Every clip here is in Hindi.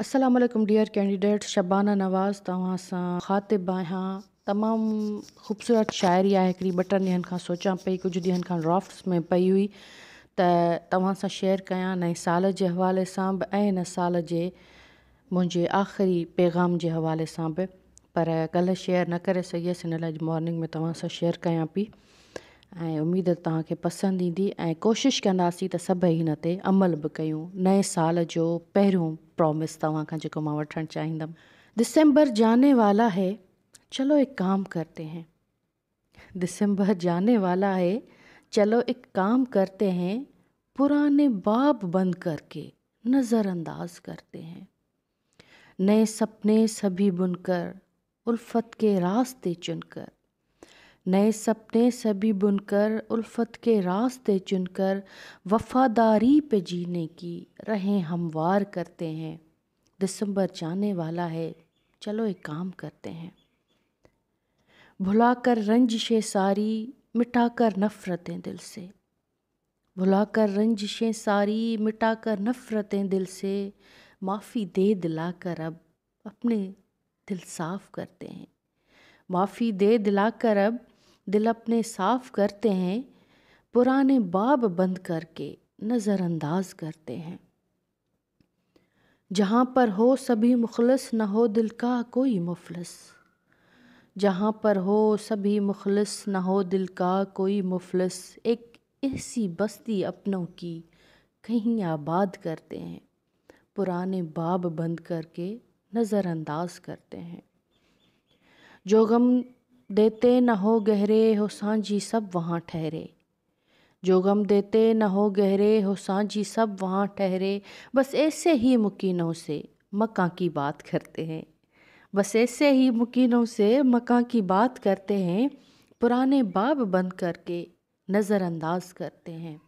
असलम डियर कैंडिडेट शबाना नवाज़ तव्हां सां ख़ातिब आहियां तमामु ख़ूबसूरत शायरी आहे बटन ॿ टिनि ॾींहंनि खां सोचां पई कुझु ॾींहंनि में पई हुई त तव्हां शेयर कयां नए साल जे हवाले सां बि साल के मुझे आख़िरी पैगाम के हवाले से भी पर कल शेयर न कर सघियसि हिन मॉर्निंग में तव्हां सां शेयर कयां पई उम्मीद उमेद पसंद इंदी ए कोशिश कदी तो त इन अमल भी क्यों नए साल जो पे प्रॉमिस तक खां जेको चाहम दिसंबर जाने वाला है चलो एक काम करते हैं दिसंबर जाने वाला है चलो एक काम करते हैं पुराने बाब बंद करके नज़रअंदाज करते हैं नए सपने सभी बुनकर उल्फत के रास्ते चुनकर नए सपने सभी बुनकर उल्फत के रास्ते चुनकर वफादारी पे जीने की रहें हमवार करते हैं दिसंबर जाने वाला है चलो एक काम करते हैं भुला कर रंजिशें सारी मिटा कर नफ़रतें दिल से भुला कर रंजिशें सारी मिटा कर नफ़रतें दिल से माफ़ी दे दिला कर अब अपने दिल साफ़ करते हैं माफ़ी दे दिला कर अब दिल अपने साफ करते हैं पुराने बाब बंद करके नज़रअंदाज करते हैं जहाँ पर हो सभी मुखलस न हो दिल का कोई मुफलस जहाँ पर हो सभी मुखलस न हो दिल का कोई मुफलस एक ऐसी बस्ती अपनों की कहीं आबाद करते हैं पुराने बाब बंद करके नज़रअंदाज करते हैं जो गम देते न हो गहरे हो सांझी सब वहाँ ठहरे जो गम देते न हो गहरे हो सांझी सब वहाँ ठहरे बस ऐसे ही मुकीनों से मक्का की बात करते हैं बस ऐसे ही मुकीनों से मक्का की बात करते हैं पुराने बाब बंद करके नज़रअंदाज करते हैं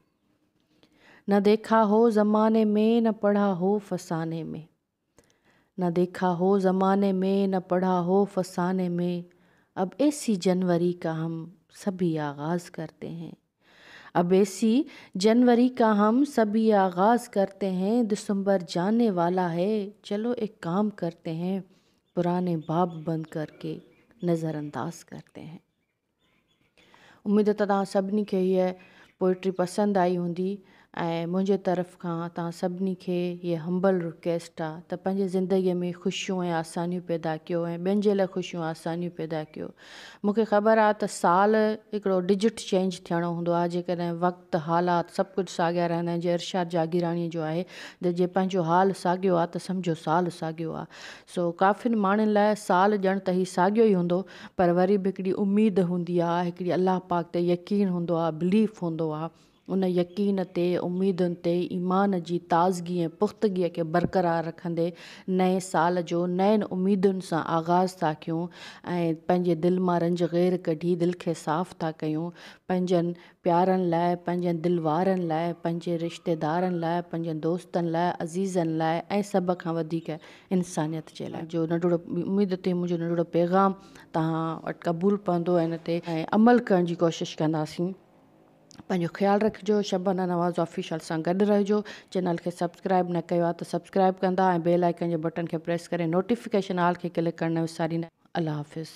न देखा हो ज़माने में न पढ़ा हो फसाने में न देखा हो ज़माने में न पढ़ा हो फसाने में अब ऐसी जनवरी का हम सभी आगाज़ करते हैं अब ऐसी जनवरी का हम सभी आगाज़ करते हैं दिसंबर जाने वाला है चलो एक काम करते हैं पुराने बाब बंद करके नज़रअंदाज करते हैं उम्मीद त तव्हां सभिनी खे हीअ पोइट्री पसंदि आई हूंदी मुझे तरफ़ का तव्हां सभिनी खे इहा हम्बल रिक्वेस्ट आहे जिंदगी में ख़ुशियूं आसानी पैदा कर ऐं ॿियनि आसानी पैदा कर मूंखे ख़बर आ त साल हिकिड़ो डिजिट चेंज थियणो हूंदो आहे जेकॾहिं वक़्तु हालात सभु कुझु साॻिया रहंदा आहिनि जीअं इरशाद जो आहे त जे हाल साॻियो आ त साल साॻियो आ सो काफ़िन माण्हुनि लाइ साल ॼण त ही साॻियो ई हूंदो पर वरी बि उम्मीद होंगी अल्लाह पाक यकीन हूंदो बिलीफ हूंदो उन यकीन ते उमेदुनि ते ईमान जी ताज़गी ऐं पुख़्तगीअ खे बरक़रार रखंदे नए साल जो नयनि उमेदुनि सां आगाज़ था कयूं ऐं पंहिंजे दिलि मां रंज ग़ैर कढी दिलि खे साफ़ था कयूं पंहिंजनि प्यारनि लाइ पंहिंजनि दिलि वारनि लाइ पंहिंजे रिश्तेदारनि लाइ पंहिंजनि दोस्तनि लाइ अज़ीज़नि लाइ ऐं सभ खां वधीक इंसानियत जे लाइ जो नंढड़ो उमेद ते मुंहिंजो नंढिड़ो पैगाम तव्हां वटि क़बूलु पवंदो ऐं ते ऐं अमल करण जी कोशिशि कंदासीं पंहिंजो ख़्यालु रखिजो शबाना नवाज़ ऑफिशियल सां गॾु रहिजो चैनल खे सब्सक्राइब न कयो आहे त सब्सक्राइब कंदा ऐं बेल आइकन जे बटन खे प्रेस करे नोटिफिकेशन आल खे क्लिक करण विसारींदा अलाह हाफ़िज़